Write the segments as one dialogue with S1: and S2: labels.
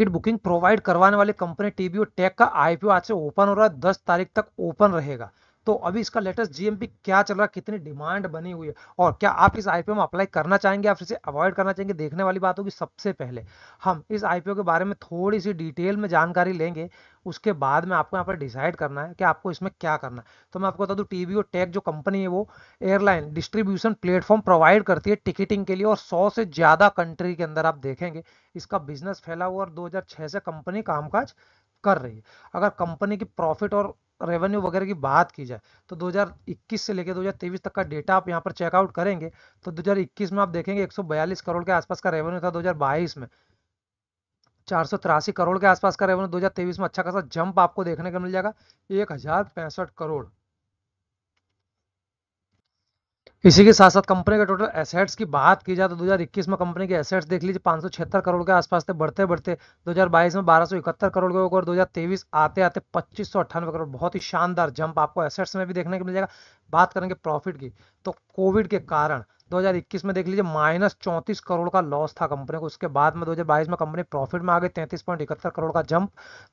S1: ticket booking provide करवाने वाली company TBO Tek का आईपीओ आज से ओपन हो रहा है दस तारीख तक ओपन रहेगा तो अभी इसका लेटेस्ट जीएमपी क्या चल रहा है कितनी डिमांड बनी हुई है और क्या आप इस आईपीओ में अप्लाई करना चाहेंगे या फिर इसे अवॉइड करना चाहेंगे देखने वाली बात होगी सबसे पहले हम इस आईपीओ के बारे में थोड़ी सी डिटेल में जानकारी लेंगे उसके बाद में आपको यहाँ पर डिसाइड करना है कि आपको इसमें क्या करना है तो मैं आपको बता दूँ टी टेक जो कंपनी है वो एयरलाइन डिस्ट्रीब्यूशन प्लेटफॉर्म प्रोवाइड करती है टिकटिंग के लिए और सौ से ज़्यादा कंट्री के अंदर आप देखेंगे इसका बिजनेस फैला हुआ और 2006 से कंपनी कामकाज कर रही है अगर कंपनी की प्रॉफिट और रेवेन्यू वगैरह की बात की जाए तो 2021 से लेकर 2023 तक का डेटा आप यहाँ पर चेकआउट करेंगे तो 2021 में आप देखेंगे 142 करोड़ के आसपास का रेवेन्यू था 2022 में चार करोड़ के आसपास का रेवेन्यू 2023 में अच्छा खासा जंप आपको देखने को मिल जाएगा एक करोड़ इसी के साथ साथ कंपनी के टोटल एसेट्स की बात की जाए तो 2021 में कंपनी के एसेट्स देख लीजिए पाँच करोड़ के आसपास थे बढ़ते बढ़ते 2022 में बारह करोड़ के और 2023 आते आते पच्चीस करोड़ बहुत ही शानदार जंप आपको एसेट्स में भी देखने को मिलेगा बात करेंगे प्रॉफिट की तो कोविड के कारण 2021 में देख लीजिए माइनस चौंतीस करोड़ का लॉस था कंपनी को उसके बाद में 2022 में कंपनी प्रॉफिट में आ गई तैंतीस पॉइंट इकहत्तर करोड़ का जंप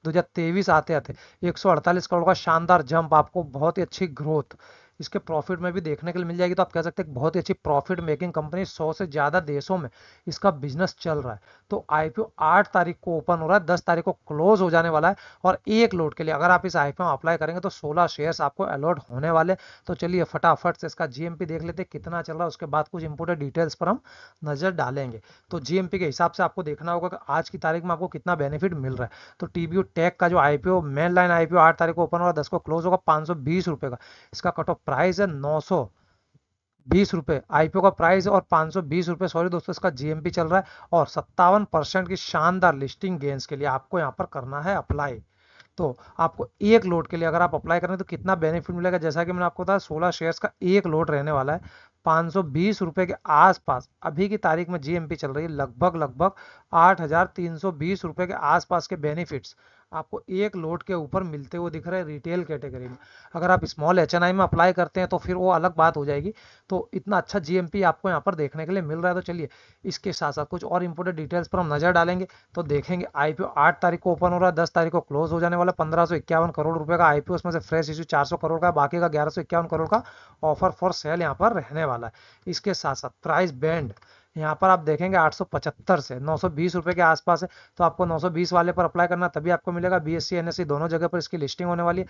S1: 2023 आते आते 148 करोड़ का शानदार जंप आपको बहुत ही अच्छी ग्रोथ इसके प्रॉफिट में भी देखने के लिए मिल जाएगी तो आप कह सकते हैं बहुत ही अच्छी प्रॉफिट मेकिंग कंपनी सौ से ज़्यादा देशों में इसका बिजनेस चल रहा है तो आईपीओ आठ तारीख को ओपन हो रहा है दस तारीख को क्लोज हो जाने वाला है और एक लोड के लिए अगर आप इस आई अप्लाई करेंगे तो सोलह शेयर आपको अलॉट होने वाले तो चलिए फटाफट से इसका जीएमपी देख लेते कितना चल रहा है उसके बाद कुछ इंपोर्टेंट डिटेल्स पर हम नज़र डालेंगे तो जीएमपी के हिसाब से आपको देखना होगा कि आज की तारीख में आपको कितना बेनिफिट मिल रहा है तो टीबीओ टेक का जो आईपीओ मेन लाइन आईपीओ आठ तारीख को ओपन हो रहा है दस को क्लोज होगा पाँच सौ का इसका कट ऑफ प्राइस है नौ सौ बीस रुपये आईपीओ का प्राइस और पाँच सौ बीस रुपये सॉरी दोस्तों इसका जीएमपी चल रहा है और सत्तावन परसेंट की शानदार लिस्टिंग गेंस के लिए आपको यहाँ पर करना है अप्लाई तो आपको एक लोट के लिए अगर आप अप्लाई करें तो कितना बेनिफिट मिलेगा जैसा कि मैंने आपको बताया सोलह शेयर्स का एक लोट रहने वाला है पाँच सौ के आसपास अभी की तारीख में जी चल रही है लगभग लगभग आठ के आसपास के बेनिफिट्स आपको एक लोट के ऊपर मिलते हुए दिख रहे हैं रिटेल कैटेगरी में अगर आप स्मॉल एच में अप्लाई करते हैं तो फिर वो अलग बात हो जाएगी तो इतना अच्छा जी आपको यहाँ पर देखने के लिए मिल रहा है तो चलिए इसके साथ साथ कुछ और इंपोर्टेंट डिटेल्स पर हम नज़र डालेंगे तो देखेंगे आई पी तारीख को ओपन हो रहा है दस तारीख को क्लोज हो जाने वाला पंद्रह करोड़ रुपये का आई पी उसमें से फ्रेश इशू चार करोड़ का बाकी का ग्यारह करोड़ का ऑफर फॉर सेल यहाँ पर रहने वाला है इसके साथ साथ प्राइस बैंड यहाँ पर आप देखेंगे 875 से 920 रुपए के आसपास है तो आपको 920 वाले पर अप्लाई करना तभी आपको मिलेगा बी एस दोनों जगह पर इसकी लिस्टिंग होने वाली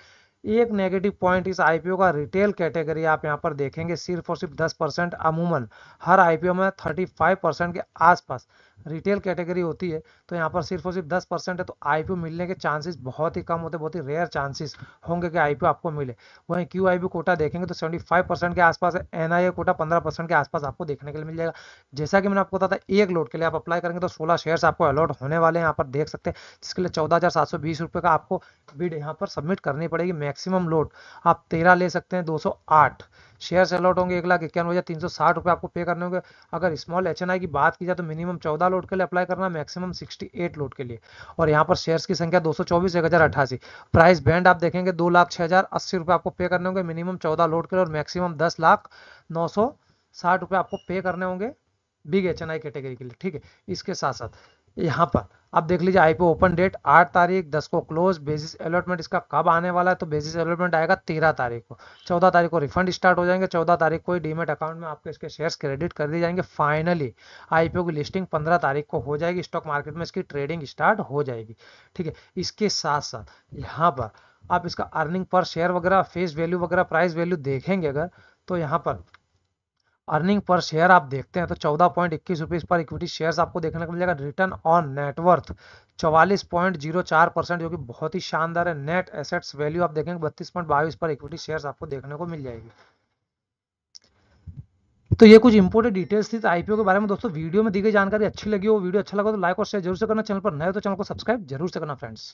S1: है एक नेगेटिव पॉइंट इस आईपीओ का रिटेल कैटेगरी आप यहाँ पर देखेंगे सिर्फ और सिर्फ दस परसेंट अमूमन हर आईपीओ में थर्टी फाइव परसेंट के आसपास रिटेल कैटेगरी होती है तो यहाँ पर सिर्फ और सिर्फ दस परसेंट है तो आई मिलने के चांसेस बहुत ही कम होते बहुत ही रेयर चांसेस होंगे कि आई आपको मिले वहीं क्यू आई कोटा देखेंगे तो सेवेंटी फाइव परसेंट के आसपास एन आई कोटा पंद्रह परसेंट के आसपास आपको देखने के लिए मिल जाएगा जैसा कि मैंने आपको बताया था एक लोड के लिए आप अप्लाई करेंगे तो सोलह शेयर्स आपको अलॉट होने वाले हैं यहाँ पर देख सकते हैं जिसके लिए चौदह हज़ार सात सौ बीस का आपको बिड यहाँ पर सबमिट करनी पड़ेगी मैक्सिमम लोड आप तेरह ले सकते हैं दो सौ आठ शेयर अलॉट होंगे एक लाख इक्यानवे हज़ार तीन सौ साठ रुपये आपको पे करने होंगे अगर स्मॉल एच की बात की जाए तो मिनिमम चौदह लोट के लिए अप्लाई करना मैक्सिमम सिक्सटी एट लोट के लिए और यहाँ पर शेयर्स की संख्या दो सौ चौबीस एक हज़ार अट्ठासी प्राइस बैंड आप देखेंगे दो लाख छः हज़ार अस्सी रुपये आपको पे करने होंगे मिनिमम चौदह लोट के लिए और मैक्सिमम दस लाख नौ सौ साठ रुपये आपको पे करने होंगे big H N I category के लिए ठीक है इसके साथ साथ यहाँ पर आप देख लीजिए आईपीओ ओपन डेट आठ तारीख दस को क्लोज बेसिस अलॉटमेंट इसका कब आने वाला है तो बेसिस अलॉटमेंट आएगा तेरह तारीख को चौदह तारीख को रिफंड स्टार्ट हो जाएंगे चौदह तारीख को ही डीमेट अकाउंट में आपके इसके शेयर्स क्रेडिट कर दिए जाएंगे फाइनली आईपीओ की लिस्टिंग पंद्रह तारीख को हो जाएगी स्टॉक मार्केट में इसकी ट्रेडिंग स्टार्ट हो जाएगी ठीक है इसके साथ साथ यहाँ पर आप इसका अर्निंग पर शेयर वगैरह फेस वैल्यू वगैरह प्राइस वैल्यू देखेंगे अगर तो यहाँ पर अर्निंग पर शेयर आप देखते हैं तो चौदह पॉइंट इक्कीस रुपीज पर इक्विटी शेयर्स आपको देखने को मिलेगा रिटर्न ऑन नेटवर्थ चौवालीस पॉइंट जीरो चार परसेंट जो कि बहुत ही शानदार है नेट एसेट्स वैल्यू आप देखेंगे बत्तीस पॉइंट बाईस पर इक्विटी शेयर्स आपको देखने को मिल जाएगी तो ये कुछ इंपोर्टेंट डिटेल्स थी आईपीओ के बारे में दोस्तों वीडियो में दी गई जानकारी अच्छी लगी हो वीडियो अच्छा लगा तो लाइक और शेयर जरूर से करना चैनल पर नए तो चैनल को सब्सक्राइब जरूर से करना फ्रेंड्स